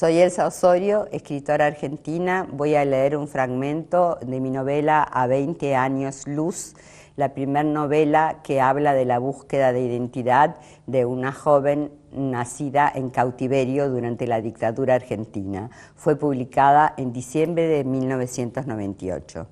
Soy Elsa Osorio, escritora argentina. Voy a leer un fragmento de mi novela A 20 años luz, la primera novela que habla de la búsqueda de identidad de una joven nacida en cautiverio durante la dictadura argentina. Fue publicada en diciembre de 1998.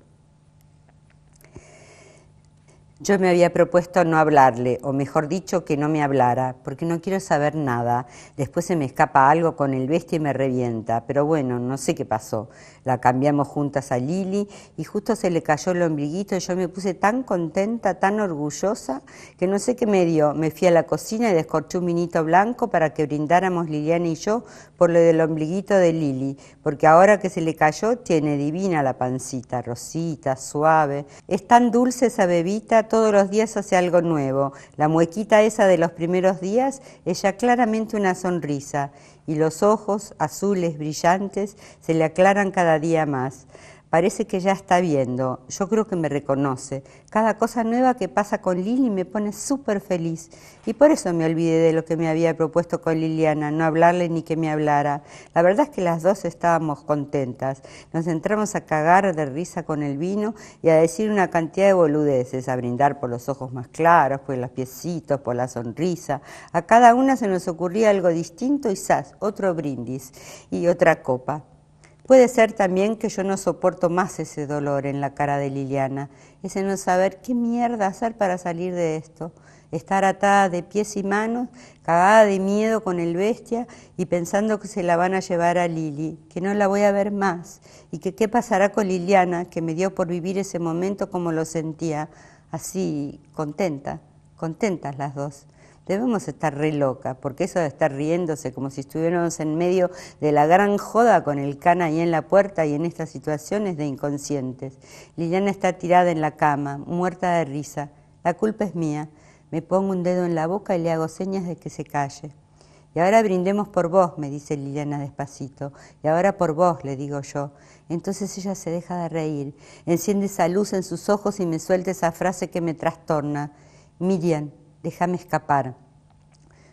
Yo me había propuesto no hablarle, o mejor dicho, que no me hablara, porque no quiero saber nada. Después se me escapa algo con el bestia y me revienta. Pero bueno, no sé qué pasó. La cambiamos juntas a Lili y justo se le cayó el ombliguito y yo me puse tan contenta, tan orgullosa, que no sé qué me dio. Me fui a la cocina y descorché un vinito blanco para que brindáramos Liliana y yo por lo del ombliguito de Lili, porque ahora que se le cayó tiene divina la pancita, rosita, suave. Es tan dulce esa bebita todos los días hace algo nuevo. La muequita esa de los primeros días, ella claramente una sonrisa, y los ojos azules brillantes se le aclaran cada día más. Parece que ya está viendo, yo creo que me reconoce. Cada cosa nueva que pasa con Lili me pone súper feliz. Y por eso me olvidé de lo que me había propuesto con Liliana, no hablarle ni que me hablara. La verdad es que las dos estábamos contentas. Nos entramos a cagar de risa con el vino y a decir una cantidad de boludeces, a brindar por los ojos más claros, por los piecitos, por la sonrisa. A cada una se nos ocurría algo distinto y zas, otro brindis y otra copa. Puede ser también que yo no soporto más ese dolor en la cara de Liliana, ese no saber qué mierda hacer para salir de esto, estar atada de pies y manos, cagada de miedo con el bestia y pensando que se la van a llevar a Lili, que no la voy a ver más y que qué pasará con Liliana, que me dio por vivir ese momento como lo sentía, así contenta, contentas las dos debemos estar re porque eso de estar riéndose como si estuviéramos en medio de la gran joda con el cana ahí en la puerta y en estas situaciones de inconscientes. Liliana está tirada en la cama, muerta de risa. La culpa es mía. Me pongo un dedo en la boca y le hago señas de que se calle. Y ahora brindemos por vos, me dice Liliana despacito. Y ahora por vos, le digo yo. Entonces ella se deja de reír, enciende esa luz en sus ojos y me suelta esa frase que me trastorna. Miriam, déjame escapar.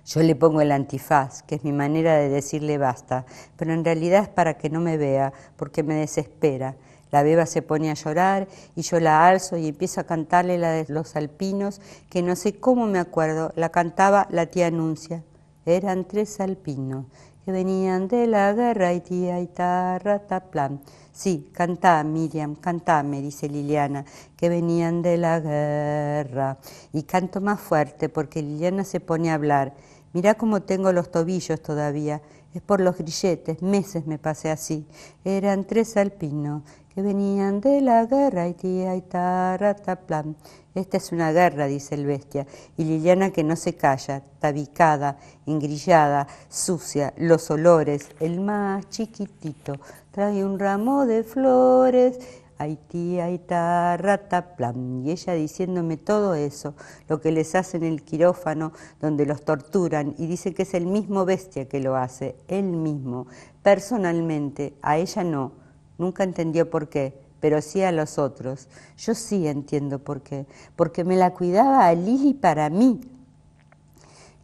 Yo le pongo el antifaz, que es mi manera de decirle basta, pero en realidad es para que no me vea, porque me desespera. La beba se pone a llorar y yo la alzo y empiezo a cantarle la de los alpinos, que no sé cómo me acuerdo, la cantaba la tía Anuncia. Eran tres alpinos que venían de la guerra y tía y plan. Sí, cantá, Miriam, cantá, me dice Liliana, que venían de la guerra. Y canto más fuerte porque Liliana se pone a hablar. Mira cómo tengo los tobillos todavía. Es por los grilletes, meses me pasé así. Eran tres alpinos que venían de la guerra y tía y plan. Esta es una guerra, dice el bestia, y Liliana que no se calla, tabicada, engrillada, sucia, los olores, el más chiquitito, trae un ramo de flores Haití, Rata, Plan, y ella diciéndome todo eso, lo que les hace en el quirófano, donde los torturan, y dice que es el mismo bestia que lo hace, él mismo, personalmente, a ella no, nunca entendió por qué, pero sí a los otros. Yo sí entiendo por qué, porque me la cuidaba a Lili para mí.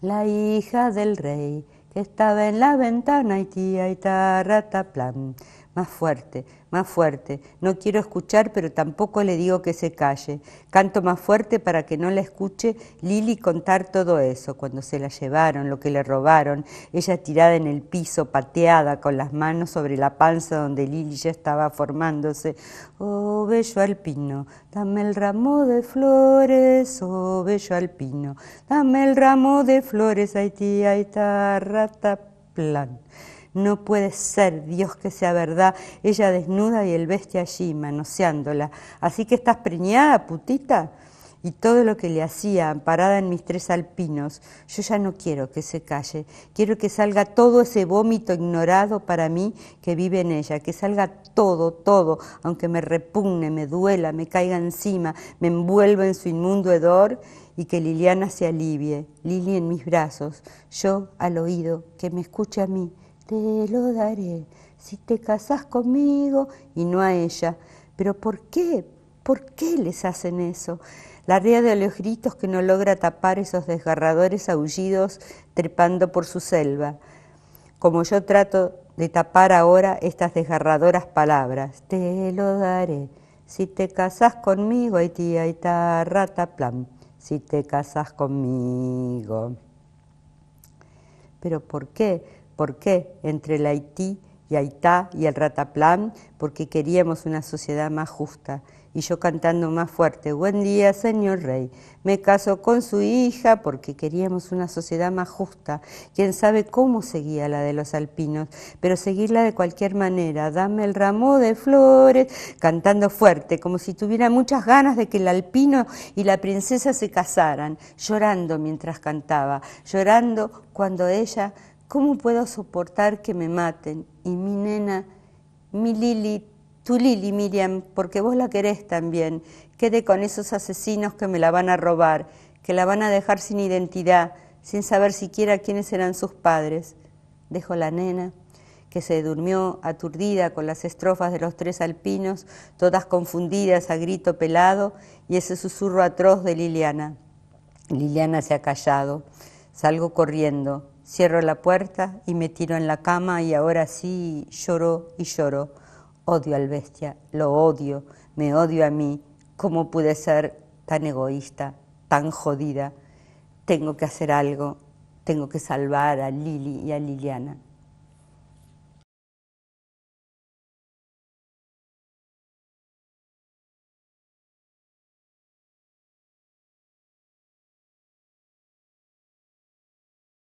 La hija del rey, que estaba en la ventana, Haití, Aita, Rata, Plan. Más fuerte, más fuerte. No quiero escuchar, pero tampoco le digo que se calle. Canto más fuerte para que no la escuche Lili contar todo eso, cuando se la llevaron, lo que le robaron, ella tirada en el piso, pateada, con las manos sobre la panza donde Lili ya estaba formándose. Oh, bello alpino, dame el ramo de flores, oh, bello alpino, dame el ramo de flores, Haití, Haitá, rata, plan. No puede ser, Dios, que sea verdad, ella desnuda y el bestia allí, manoseándola. Así que estás preñada, putita. Y todo lo que le hacía, amparada en mis tres alpinos, yo ya no quiero que se calle, quiero que salga todo ese vómito ignorado para mí que vive en ella, que salga todo, todo, aunque me repugne, me duela, me caiga encima, me envuelva en su inmundo hedor y que Liliana se alivie, Lili en mis brazos, yo al oído, que me escuche a mí, te lo daré si te casas conmigo y no a ella. Pero ¿por qué? ¿Por qué les hacen eso? La ría de los gritos que no logra tapar esos desgarradores aullidos trepando por su selva. Como yo trato de tapar ahora estas desgarradoras palabras. Te lo daré si te casas conmigo, y tía y rata plan, si te casas conmigo. Pero ¿por qué? ¿Por qué? Entre el Haití y Haitá y el Rataplan, porque queríamos una sociedad más justa. Y yo cantando más fuerte, buen día señor rey, me caso con su hija porque queríamos una sociedad más justa. Quién sabe cómo seguía la de los alpinos, pero seguirla de cualquier manera, dame el ramo de flores, cantando fuerte, como si tuviera muchas ganas de que el alpino y la princesa se casaran, llorando mientras cantaba, llorando cuando ella ¿Cómo puedo soportar que me maten? Y mi nena, mi Lili, tu Lili, Miriam, porque vos la querés también, quede con esos asesinos que me la van a robar, que la van a dejar sin identidad, sin saber siquiera quiénes eran sus padres. Dejó la nena, que se durmió aturdida con las estrofas de los tres alpinos, todas confundidas a grito pelado y ese susurro atroz de Liliana. Liliana se ha callado. Salgo corriendo. Cierro la puerta y me tiro en la cama y ahora sí lloro y lloro. Odio al bestia, lo odio, me odio a mí. ¿Cómo pude ser tan egoísta, tan jodida? Tengo que hacer algo, tengo que salvar a Lili y a Liliana.